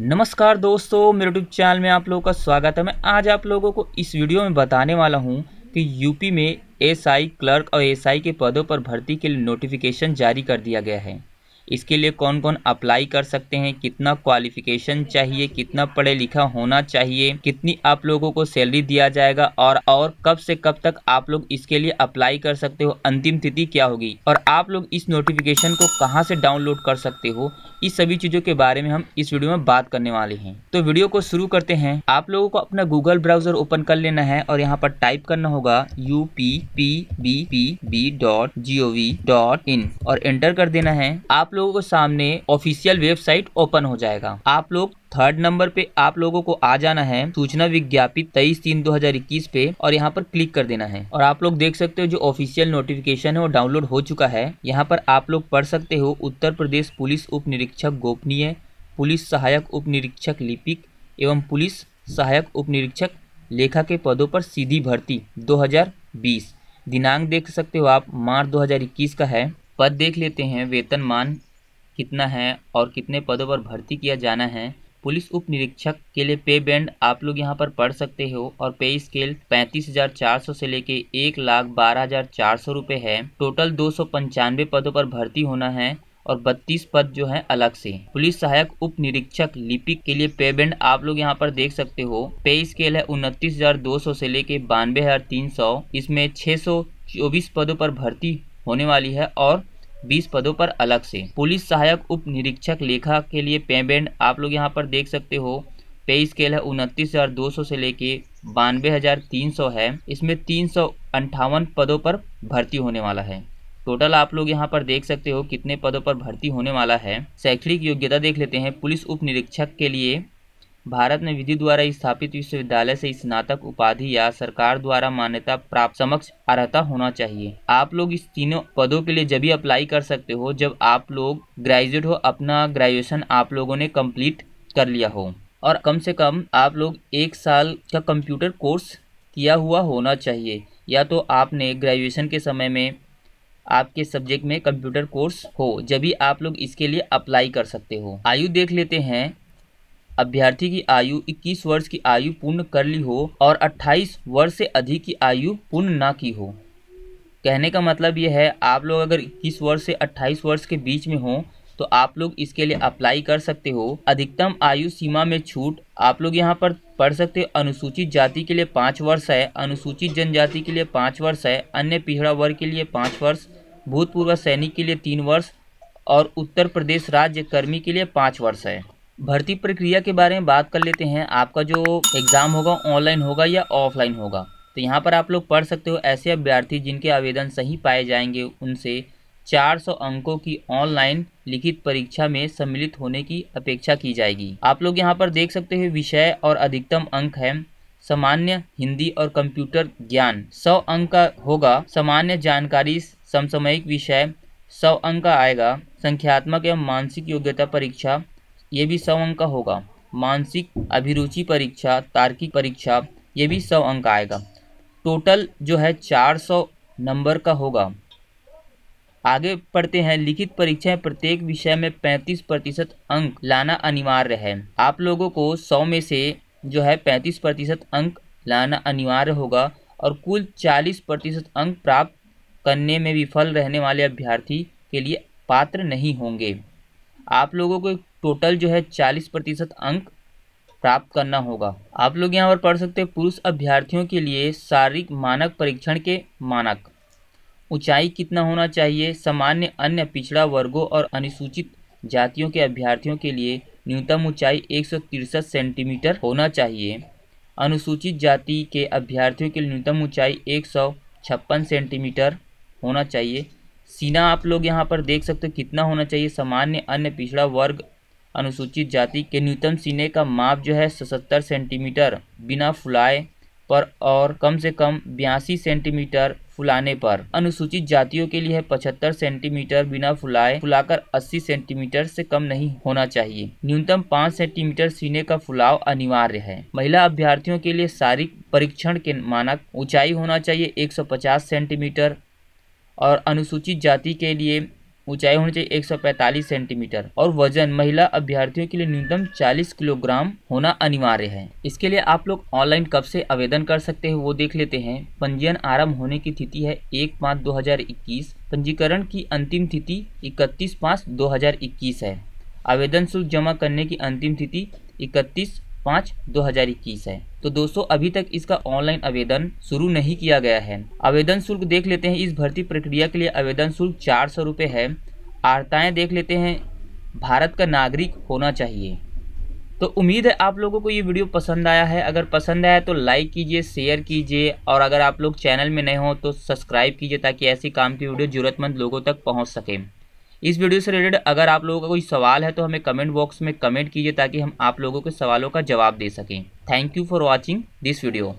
नमस्कार दोस्तों मेरे यूट्यूब चैनल में आप लोगों का स्वागत है मैं आज आप लोगों को इस वीडियो में बताने वाला हूं कि यूपी में एसआई क्लर्क और एसआई के पदों पर भर्ती के लिए नोटिफिकेशन जारी कर दिया गया है इसके लिए कौन कौन अप्लाई कर सकते हैं कितना क्वालिफिकेशन चाहिए कितना पढ़े लिखा होना चाहिए कितनी आप लोगों को सैलरी दिया जाएगा और और कब से कब तक आप लोग इसके लिए अप्लाई कर सकते हो अंतिम तिथि क्या होगी और आप लोग इस नोटिफिकेशन को कहाँ से डाउनलोड कर सकते हो इस सभी चीज़ों के बारे में हम इस वीडियो में बात करने वाले हैं तो वीडियो को शुरू करते हैं आप लोगों को अपना गूगल ब्राउजर ओपन कर लेना है और यहाँ पर टाइप करना होगा U P P B P B dot G O V dot in और एंटर कर देना है आप लोगों के सामने ऑफिशियल वेबसाइट ओपन हो जाएगा आप लोग थर्ड नंबर पे आप लोगों को आ जाना है सूचना विज्ञापित तेईस तीन दो हजार इक्कीस पे और यहाँ पर क्लिक कर देना है और आप लोग देख सकते हो जो ऑफिशियल नोटिफिकेशन है वो डाउनलोड हो चुका है यहाँ पर आप लोग पढ़ सकते हो उत्तर प्रदेश पुलिस उप निरीक्षक गोपनीय पुलिस सहायक उप निरीक्षक लिपिक एवं पुलिस सहायक उप निरीक्षक लेखा के पदों पर सीधी भर्ती 2020 दिनांक देख सकते हो आप मार्च 2021 का है पद देख लेते हैं वेतनमान कितना है और कितने पदों पर भर्ती किया जाना है पुलिस उप निरीक्षक के लिए पे बैंड आप लोग यहाँ पर पढ़ सकते हो और पे स्केल पैंतीस हजार चार सौ से लेके एक लाख बारह हजार चार सौ रूपए है टोटल दो सौ पंचानवे पदों पर भर्ती होना है और 32 पद जो है अलग से पुलिस सहायक उप निरीक्षक लिपिक के लिए पे बैंड आप लोग यहाँ पर देख सकते हो पे स्केल है उनतीस हजार दो सौ से लेके बानवे हजार तीन सौ इसमें छह सौ चौबीस पदों पर भर्ती होने वाली है और 20 पदों पर अलग से पुलिस सहायक उप निरीक्षक लेखा के लिए पेमेंट आप लोग यहाँ पर देख सकते हो पे स्केल है उनतीस हज़ार दो सौ से लेके बानवे हज़ार तीन सौ है इसमें तीन सौ अंठावन पदों पर भर्ती होने वाला है टोटल आप लोग यहाँ पर देख सकते हो कितने पदों पर भर्ती होने वाला है शैक्षणिक योग्यता देख लेते हैं पुलिस उप निरीक्षक के लिए भारत में विधि द्वारा स्थापित विश्वविद्यालय से स्नातक उपाधि या सरकार द्वारा मान्यता प्राप्त समक्ष अर्ता होना चाहिए आप लोग इस तीनों पदों के लिए जब भी अप्लाई कर सकते हो जब आप लोग ग्रेजुएट हो अपना ग्रेजुएशन आप लोगों ने कंप्लीट कर लिया हो और कम से कम आप लोग एक साल का कंप्यूटर कोर्स किया हुआ होना चाहिए या तो आपने ग्रेजुएशन के समय में आपके सब्जेक्ट में कंप्यूटर कोर्स हो जब भी आप लोग इसके लिए अप्लाई कर सकते हो आयु देख लेते हैं अभ्यर्थी की आयु 21 वर्ष की आयु पूर्ण कर ली हो और 28 वर्ष से अधिक की आयु पूर्ण ना की हो कहने का मतलब यह है आप लोग अगर 21 वर्ष से 28 वर्ष के बीच में हो तो आप लोग इसके लिए अप्लाई कर सकते हो अधिकतम आयु सीमा में छूट आप लोग यहाँ पर पढ़ सकते हो अनुसूचित जाति के लिए पाँच वर्ष है अनुसूचित जनजाति के लिए पाँच वर्ष है अन्य पिछड़ा वर्ग के लिए पाँच वर्ष भूतपूर्व सैनिक के लिए तीन वर्ष और उत्तर प्रदेश राज्य कर्मी के लिए पाँच वर्ष है भर्ती प्रक्रिया के बारे में बात कर लेते हैं आपका जो एग्ज़ाम होगा ऑनलाइन होगा या ऑफलाइन होगा तो यहाँ पर आप लोग पढ़ सकते हो ऐसे अभ्यर्थी जिनके आवेदन सही पाए जाएंगे उनसे 400 अंकों की ऑनलाइन लिखित परीक्षा में सम्मिलित होने की अपेक्षा की जाएगी आप लोग यहाँ पर देख सकते हो विषय और अधिकतम अंक है सामान्य हिंदी और कंप्यूटर ज्ञान 100 अंक का होगा सामान्य जानकारी समसामयिक विषय 100 अंक का आएगा संख्यात्मक एवं मानसिक योग्यता परीक्षा ये भी सौ अंक का होगा मानसिक अभिरुचि परीक्षा तार्किक परीक्षा ये भी सौ अंक आएगा टोटल जो है चार सौ नंबर का होगा आगे पढ़ते हैं लिखित परीक्षाएं प्रत्येक विषय में पैंतीस प्रतिशत अंक लाना अनिवार्य है आप लोगों को सौ में से जो है पैंतीस प्रतिशत अंक लाना अनिवार्य होगा और कुल चालीस प्रतिशत अंक प्राप्त करने में विफल रहने वाले अभ्यर्थी के लिए पात्र नहीं होंगे आप लोगों को टोटल जो है चालीस प्रतिशत अंक प्राप्त करना होगा आप लोग यहाँ पर पढ़ सकते हैं पुरुष अभ्यर्थियों के लिए शारीरिक मानक परीक्षण के मानक ऊंचाई कितना होना चाहिए सामान्य अन्य पिछड़ा वर्गों और अनुसूचित जातियों के अभ्यर्थियों के लिए न्यूनतम ऊंचाई एक सेंटीमीटर होना चाहिए अनुसूचित जाति के अभ्यर्थियों के लिए न्यूनतम ऊंचाई एक सेंटीमीटर होना चाहिए सीना आप लोग यहाँ पर देख सकते हो कितना होना चाहिए सामान्य अन्य पिछड़ा वर्ग अनुसूचित जाति के न्यूनतम सीने का माप जो है सतहत्तर सेंटीमीटर बिना फुलाए पर और कम से कम बयासी सेंटीमीटर फुलाने पर अनुसूचित जातियों के लिए है पचहत्तर सेंटीमीटर बिना फुलाए फुलाकर 80 सेंटीमीटर से कम नहीं होना चाहिए न्यूनतम 5 सेंटीमीटर सीने का फुलाव अनिवार्य है महिला अभ्यर्थियों के लिए शारीरिक परीक्षण के मानक ऊंचाई होना चाहिए 150 सेंटीमीटर और अनुसूचित जाति के लिए ऊंचाई होनी चाहिए 145 सेंटीमीटर और वजन महिला अभ्यर्थियों के लिए न्यूनतम 40 किलोग्राम होना अनिवार्य है इसके लिए आप लोग ऑनलाइन कब से आवेदन कर सकते हैं वो देख लेते हैं पंजीयन आरंभ होने की तिथि है एक पाँच दो हजार इक्कीस पंजीकरण की अंतिम तिथि इकतीस पाँच दो हजार इक्कीस है आवेदन शुल्क जमा करने की अंतिम तिथि इकतीस पाँच दो हजार इक्कीस है तो दोस्तों अभी तक इसका ऑनलाइन आवेदन शुरू नहीं किया गया है आवेदन शुल्क देख लेते हैं इस भर्ती प्रक्रिया के लिए आवेदन शुल्क चार सौ रुपये है आर्ताएँ देख लेते हैं भारत का नागरिक होना चाहिए तो उम्मीद है आप लोगों को ये वीडियो पसंद आया है अगर पसंद आया तो लाइक कीजिए शेयर कीजिए और अगर आप लोग चैनल में नए हों तो सब्सक्राइब कीजिए ताकि ऐसी काम की वीडियो ज़रूरतमंद लोगों तक पहुंच सकें इस वीडियो से रिलेटेड अगर आप लोगों का कोई सवाल है तो हमें कमेंट बॉक्स में कमेंट कीजिए ताकि हम आप लोगों के सवालों का जवाब दे सकें thank you for watching this video